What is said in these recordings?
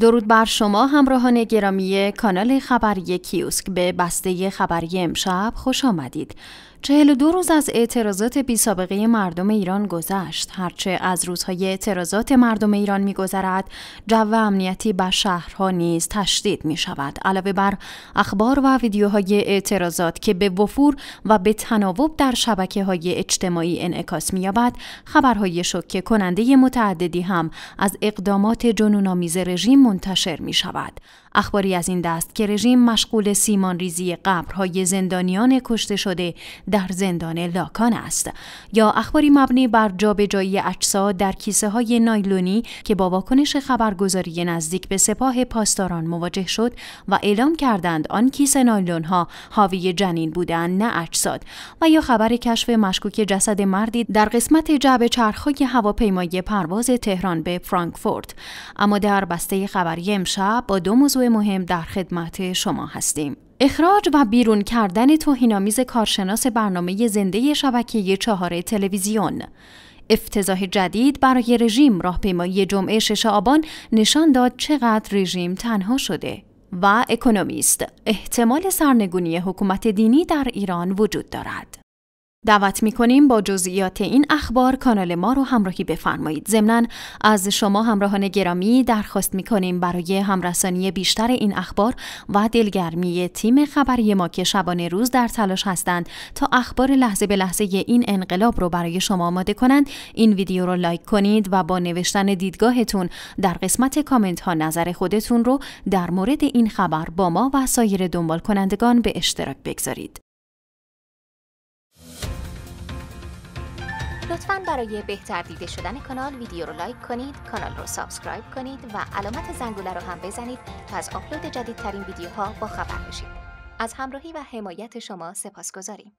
درود بر شما همراهان گرامی کانال خبری کیوسک به بسته خبری امشب خوش آمدید. دو روز از اعتراضات بی سابقه مردم ایران گذشت هرچه از روزهای اعتراضات مردم ایران میگذرد جو امنیتی بر شهرها نیز تشدید می شود علاوه بر اخبار و ویدیوهای اعتراضات که به وفور و به تناوب در شبکه های اجتماعی انعکاس می یابد خبرهای شوکه کننده متعددی هم از اقدامات جنونآمیز رژیم منتشر می شود اخباری از این دست که رژیم مشغول سیمان ریزی قبرهای زندانیان کشته شده در زندان لاکان است یا اخباری مبنی بر جابجایی اجساد در کیسه های نایلونی که با واکنش خبرگزاری نزدیک به سپاه پاسداران مواجه شد و اعلام کردند آن کیسه نایلون ها حاوی جنین بودند نه اجساد و یا خبر کشف مشکوک جسد مردی در قسمت جعب چرخهای هواپیمای پرواز تهران به فرانکفورت اما در بسته خبری امشب با دو موضوع مهم در خدمت شما هستیم. اخراج و بیرون کردن توهینآمیز کارشناس برنامه زنده شبکه چهار تلویزیون افتضاح جدید برای رژیم راهپیمایی جمعه شش آبان نشان داد چقدر رژیم تنها شده و اکونومیست احتمال سرنگونی حکومت دینی در ایران وجود دارد دعوت میکنیم با جزئیات این اخبار کانال ما رو همراهی بفرمایید ضمنا از شما همراهان گرامی درخواست میکنیم برای همرسانی بیشتر این اخبار و دلگرمی تیم خبری ما که شبانه روز در تلاش هستند تا اخبار لحظه به لحظه این انقلاب رو برای شما آماده کنند این ویدیو رو لایک کنید و با نوشتن دیدگاهتون در قسمت کامنت ها نظر خودتون رو در مورد این خبر با ما و سایر دنبال کنندگان به اشتراک بگذارید لطفا برای بهتر دیده شدن کانال ویدیو رو لایک کنید کانال رو سابسکرایب کنید و علامت زنگوله رو هم بزنید تا از آپلود جدیدترین ویدیوها با خبر بشید از همراهی و حمایت شما سپاسگزاریم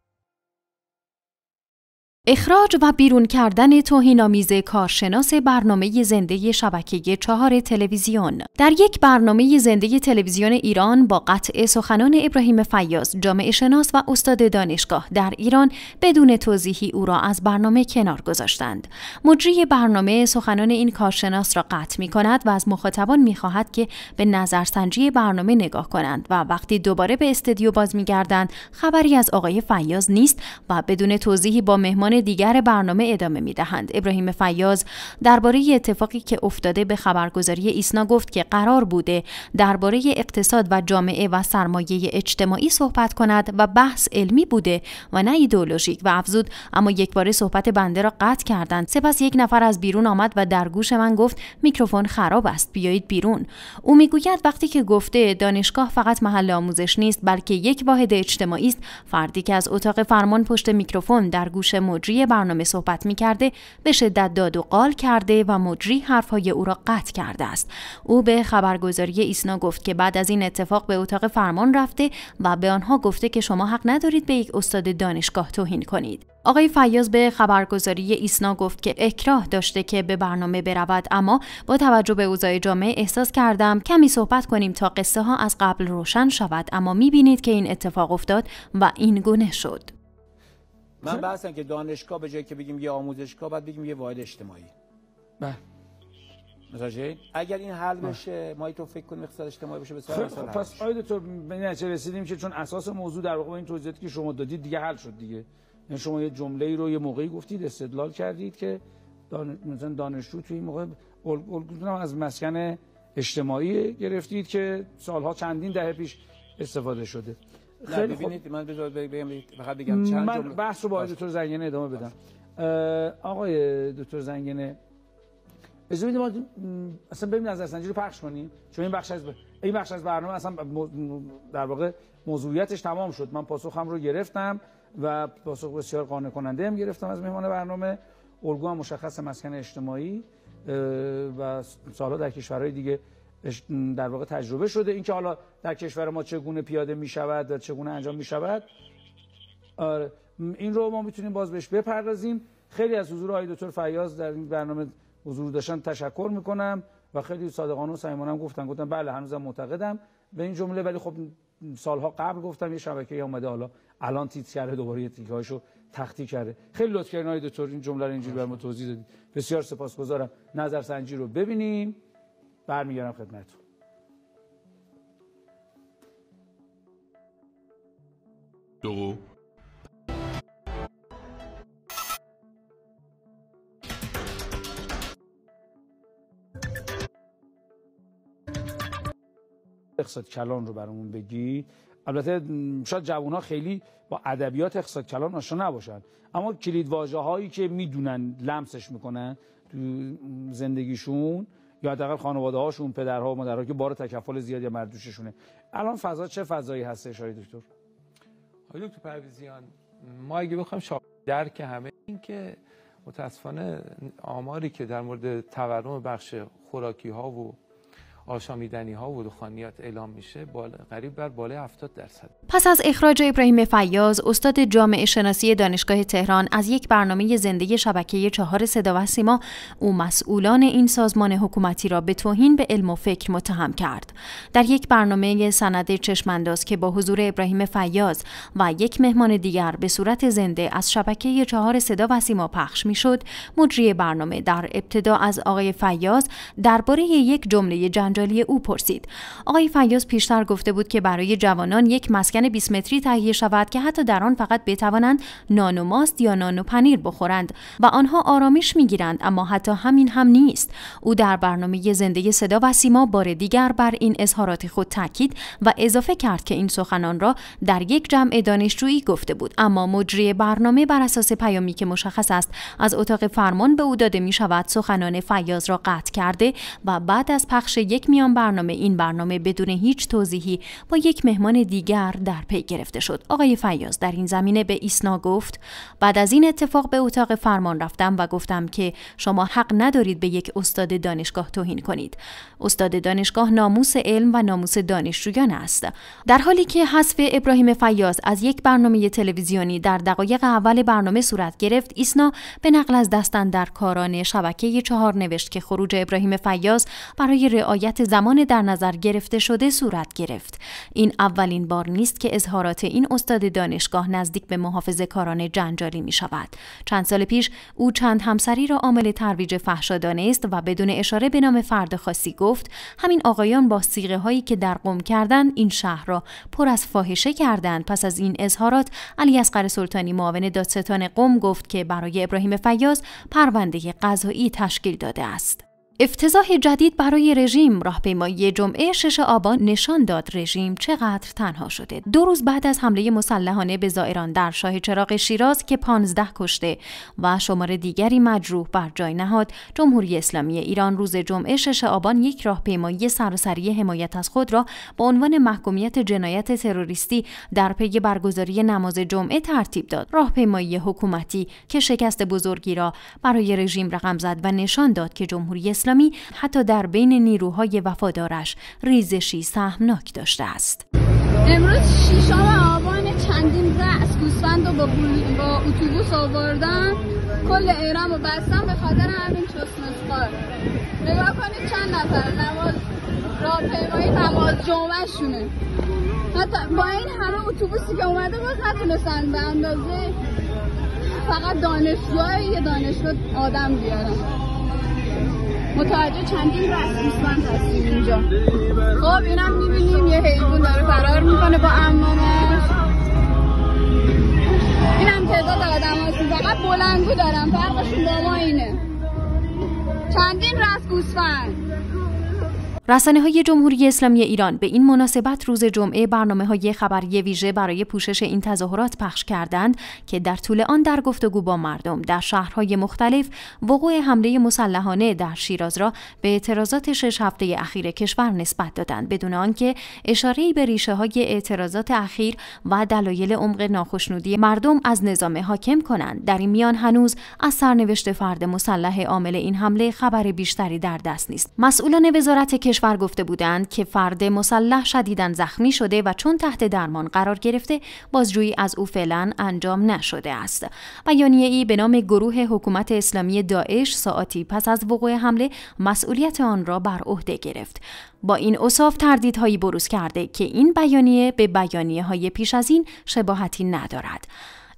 اخراج و بیرون کردن توهینآمیز کارشناس برنامه زنده شبکه چهار تلویزیون در یک برنامه زنده تلویزیون ایران با قطع سخنان ابراهیم فیاض جامعه شناس و استاد دانشگاه در ایران بدون توضیحی او را از برنامه کنار گذاشتند مجری برنامه سخنان این کارشناس را قطع می کند و از مخاطبان می خواهد که به نظرسنجی برنامه نگاه کنند و وقتی دوباره به استدیو باز می خبری از آقای فیاض نیست و بدون توضیحی با مهمان دیگر برنامه ادامه می دهند. ابراهیم فیاز درباره اتفاقی که افتاده به خبرگزاری ایسنا گفت که قرار بوده درباره اقتصاد و جامعه و سرمایه اجتماعی صحبت کند و بحث علمی بوده و نه ایدئولوژیک و افزود اما یک بار صحبت بنده را قطع کردند. سپس یک نفر از بیرون آمد و در گوش من گفت میکروفون خراب است بیایید بیرون. او میگوید وقتی که گفته دانشگاه فقط محل آموزش نیست بلکه یک واحد اجتماعی است فردی که از اتاق فرمان پشت میکروفون در گوش مجری برنامه صحبت می کرده به شدت داد و قال کرده و مجری حرفهای او را قطع کرده است او به خبرگزاری ایسنا گفت که بعد از این اتفاق به اتاق فرمان رفته و به آنها گفته که شما حق ندارید به یک استاد دانشگاه توهین کنید آقای فیاض به خبرگزاری ایسنا گفت که اکراه داشته که به برنامه برود اما با توجه به اوضاع جامعه احساس کردم کمی صحبت کنیم تا قصه ها از قبل روشن شود اما میبینید که این اتفاق افتاد و این گونه شد من خب. بحثم که دانشگاه به جایی که بگیم یه آموزشگاه بعد بگیم یه واحد اجتماعی بله متوجه اگر این حل بله. بشه ما تو فکر کنیم اقتصاد اجتماعی بشه بسیار خب پس آید تو به نتیجه رسیدیم که چون اساس موضوع در واقع این توضیحاتی که شما دادید دیگه حل شد دیگه یعنی شما یه جمله رو یه موقعی گفتید استدلال کردید که مثلا دانشجو توی این موقع الگوتون از مسکن اجتماعی گرفتید که سالها چندین دهه پیش استفاده شده من بحث رو با دکتر زنگینه ادامه بدم آقای دکتر زنگینه ما اصلا بریم نظر سنجی رو پخش کنیم چون این بخش از این بخش از برنامه اصلا در واقع موضوعیتش تمام شد من پاسخ هم رو گرفتم و پاسخ بسیار قانع کننده هم گرفتم از مهمان برنامه الگو هم مشخص مسکن اجتماعی و سالها در کشورهای دیگه در واقع تجربه شده اینکه حالا در کشور ما چگونه پیاده می شود و چگونه انجام می شود آره. این رو ما میتونیم باز بهش بپردازیم خیلی از حضور آقای دکتر فیاض در این برنامه حضور داشتن تشکر کنم و خیلی صادقانه و صمیمانه گفتن گفتن بله هنوزم معتقدم به این جمله ولی خب سالها قبل گفتم یه شبکه اومده حالا الان تیتر کرده دوباره یه تختی کرده خیلی لطف کردین آقای دکتر این جمله رو اینجوری برام توضیح دادید بسیار سپاسگزارم نظر سنجی رو ببینیم برمیگردم خدمتتون دو اقصاد کلان رو برامون بگی البته شاید جوان ها خیلی با ادبیات اقصاد کلان آشنا نباشن اما کلید واژه هایی که میدونن لمسش میکنن تو زندگیشون یا حداقل خانواده هاشون پدرها و مادرها که بار تکفل زیادی مردوششونه الان فضا چه فضایی هست اشاره دکتر آقای دکتر پرویزیان ما اگه بخوایم شا درک همه این که متاسفانه آماری که در مورد تورم بخش خوراکی ها و آشامیدنی ها و دخانیات اعلام میشه بال... قریب بر بالای 70 درصد پس از اخراج ابراهیم فیاض استاد جامعه شناسی دانشگاه تهران از یک برنامه زنده شبکه چهار صدا و سیما او مسئولان این سازمان حکومتی را به توهین به علم و فکر متهم کرد در یک برنامه سند چشمانداز که با حضور ابراهیم فیاض و یک مهمان دیگر به صورت زنده از شبکه چهار صدا و سیما پخش میشد مجری برنامه در ابتدا از آقای فیاض درباره یک جمله جن جنجالی او پرسید آقای فیاض پیشتر گفته بود که برای جوانان یک مسکن 20 متری تهیه شود که حتی در آن فقط بتوانند نان و ماست یا نان و پنیر بخورند و آنها آرامش میگیرند اما حتی همین هم نیست او در برنامه زنده صدا و سیما بار دیگر بر این اظهارات خود تاکید و اضافه کرد که این سخنان را در یک جمع دانشجویی گفته بود اما مجری برنامه بر اساس پیامی که مشخص است از اتاق فرمان به او داده می شود سخنان فیاض را قطع کرده و بعد از پخش یک یک میان برنامه این برنامه بدون هیچ توضیحی با یک مهمان دیگر در پی گرفته شد آقای فیاض در این زمینه به ایسنا گفت بعد از این اتفاق به اتاق فرمان رفتم و گفتم که شما حق ندارید به یک استاد دانشگاه توهین کنید استاد دانشگاه ناموس علم و ناموس دانشجویان است در حالی که حذف ابراهیم فیاض از یک برنامه تلویزیونی در دقایق اول برنامه صورت گرفت ایسنا به نقل از دستن در کاران شبکه چهار نوشت که خروج ابراهیم فیاض برای رعایت زمان در نظر گرفته شده صورت گرفت. این اولین بار نیست که اظهارات این استاد دانشگاه نزدیک به محافظه کاران جنجالی می شود. چند سال پیش او چند همسری را عامل ترویج فحشا دانست و بدون اشاره به نام فرد خاصی گفت همین آقایان با سیغه هایی که در قم کردن این شهر را پر از فاحشه کردند پس از این اظهارات علی اصغر سلطانی معاون دادستان قم گفت که برای ابراهیم فیاض پرونده قضایی تشکیل داده است افتضاح جدید برای رژیم راهپیمایی جمعه شش آبان نشان داد رژیم چقدر تنها شده دو روز بعد از حمله مسلحانه به زائران در شاه چراغ شیراز که 15 کشته و شمار دیگری مجروح بر جای نهاد جمهوری اسلامی ایران روز جمعه شش آبان یک راهپیمایی سراسری حمایت از خود را با عنوان محکومیت جنایت تروریستی در پی برگزاری نماز جمعه ترتیب داد راهپیمایی حکومتی که شکست بزرگی را برای رژیم رقم زد و نشان داد که جمهوری اسلامی حتی در بین نیروهای وفادارش ریزشی سهمناک داشته است. امروز شیشم آبان چندین رأس گوسفند رو با, با اتوبوس آوردن کل ایران رو بستن به خاطر همین چسمسخار نگاه کنید چند نفر نماز پیمایی نماز جمعه شونه حتی با این همه اتوبوسی که اومده باز نتونستن به اندازه فقط دانشجوهای یه دانشگاه آدم بیارن متوجه چندین گوسفند هستیم اینجا خب اینم میبینیم یه حیوان داره فرار میکنه با امامش اینم تعداد آدم هستیم فقط بلنگو دارم فرقشون با ما اینه چندین رس گوسفند رسانه های جمهوری اسلامی ایران به این مناسبت روز جمعه برنامه های خبری ویژه برای پوشش این تظاهرات پخش کردند که در طول آن در گفتگو با مردم در شهرهای مختلف وقوع حمله مسلحانه در شیراز را به اعتراضات شش هفته اخیر کشور نسبت دادند بدون آنکه اشاره‌ای به ریشه های اعتراضات اخیر و دلایل عمق ناخشنودی مردم از نظام حاکم کنند در این میان هنوز از سرنوشت فرد مسلح عامل این حمله خبر بیشتری در دست نیست مسئولان وزارت کشور گفته بودند که فرد مسلح شدیدن زخمی شده و چون تحت درمان قرار گرفته بازجویی از او فعلا انجام نشده است بیانیه ای به نام گروه حکومت اسلامی داعش ساعتی پس از وقوع حمله مسئولیت آن را بر عهده گرفت با این اصاف تردیدهایی بروز کرده که این بیانیه به بیانیه های پیش از این شباهتی ندارد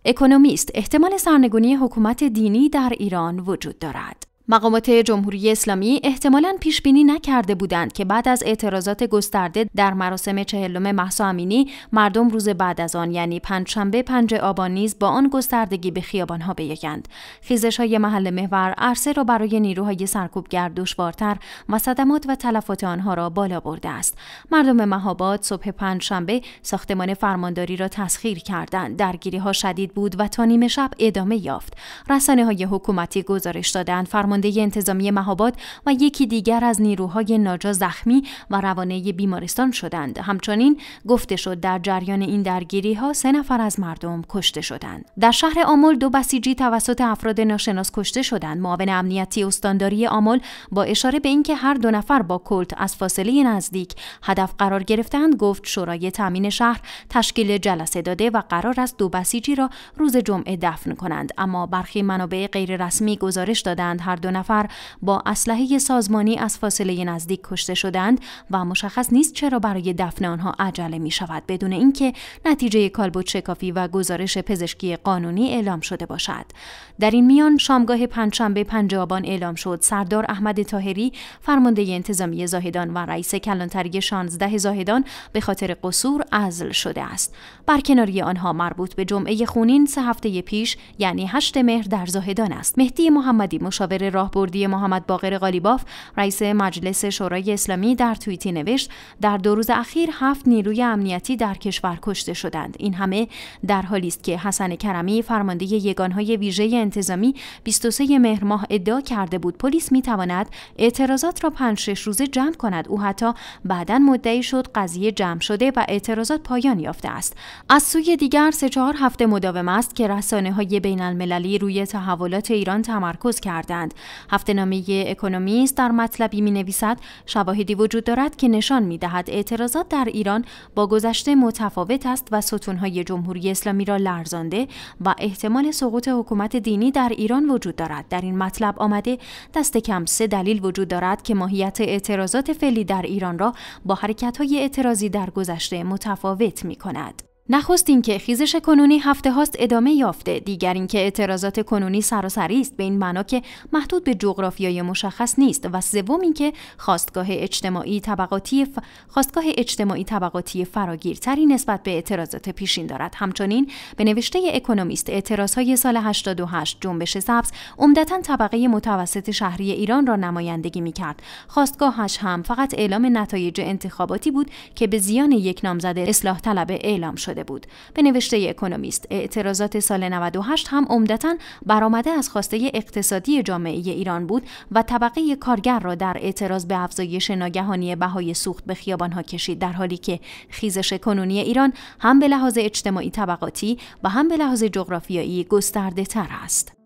اکونومیست احتمال سرنگونی حکومت دینی در ایران وجود دارد مقامات جمهوری اسلامی احتمالا پیش بینی نکرده بودند که بعد از اعتراضات گسترده در مراسم چهلم محسا امینی مردم روز بعد از آن یعنی پنجشنبه پنج آبان نیز با آن گستردگی به خیابانها بیایند خیزش های محل محور عرصه را برای نیروهای سرکوبگر دشوارتر و صدمات و تلفات آنها را بالا برده است مردم مهاباد صبح پنجشنبه ساختمان فرمانداری را تسخیر کردند درگیری ها شدید بود و تا نیمه شب ادامه یافت رسانه های حکومتی گزارش دادند فرمان فرمانده انتظامی مهاباد و یکی دیگر از نیروهای ناجا زخمی و روانه بیمارستان شدند. همچنین گفته شد در جریان این درگیری ها سه نفر از مردم کشته شدند. در شهر آمل دو بسیجی توسط افراد ناشناس کشته شدند. معاون امنیتی استانداری آمل با اشاره به اینکه هر دو نفر با کلت از فاصله نزدیک هدف قرار گرفتند گفت شورای تامین شهر تشکیل جلسه داده و قرار است دو بسیجی را روز جمعه دفن کنند. اما برخی منابع غیررسمی گزارش دادند هر دو نفر با اسلحه سازمانی از فاصله نزدیک کشته شدند و مشخص نیست چرا برای دفن آنها عجله می شود بدون اینکه نتیجه کالبوت شکافی و گزارش پزشکی قانونی اعلام شده باشد در این میان شامگاه پنجشنبه پنج آبان اعلام شد سردار احمد تاهری فرمانده انتظامی زاهدان و رئیس کلانتری 16 زاهدان به خاطر قصور عزل شده است برکناری آنها مربوط به جمعه خونین سه هفته پیش یعنی 8 مهر در زاهدان است مهدی محمدی مشاور راهبردی محمد باقر قالیباف رئیس مجلس شورای اسلامی در توییتی نوشت در دو روز اخیر هفت نیروی امنیتی در کشور کشته شدند این همه در حالی است که حسن کرمی فرمانده یگانهای ویژه انتظامی 23 مهر ماه ادعا کرده بود پلیس می اعتراضات را 5 6 روزه جمع کند او حتی بعدا مدعی شد قضیه جمع شده و اعتراضات پایان یافته است از سوی دیگر سه چهار هفته مداوم است که رسانه های بین المللی روی تحولات ایران تمرکز کردند هفته نامه اکونومیست در مطلبی می نویسد شواهدی وجود دارد که نشان می دهد اعتراضات در ایران با گذشته متفاوت است و ستونهای جمهوری اسلامی را لرزانده و احتمال سقوط حکومت دینی در ایران وجود دارد در این مطلب آمده دست کم سه دلیل وجود دارد که ماهیت اعتراضات فعلی در ایران را با حرکت های اعتراضی در گذشته متفاوت می کند. نخست که خیزش کنونی هفته هاست ادامه یافته دیگر اینکه اعتراضات کنونی سراسری است به این معنا که محدود به جغرافیای مشخص نیست و سوم اینکه خواستگاه اجتماعی طبقاتی ف... خواستگاه اجتماعی طبقاتی فراگیرتری نسبت به اعتراضات پیشین دارد همچنین به نوشته اکونومیست اعتراضهای سال 88 جنبش سبز عمدتا طبقه متوسط شهری ایران را نمایندگی میکرد خواستگاهش هم فقط اعلام نتایج انتخاباتی بود که به زیان یک نامزد اصلاح طلب اعلام شد بود. به نوشته اکونومیست اعتراضات سال 98 هم عمدتا برآمده از خواسته اقتصادی جامعه ایران بود و طبقه کارگر را در اعتراض به افزایش ناگهانی بهای سوخت به ها کشید در حالی که خیزش کنونی ایران هم به لحاظ اجتماعی طبقاتی و هم به لحاظ جغرافیایی گسترده تر است.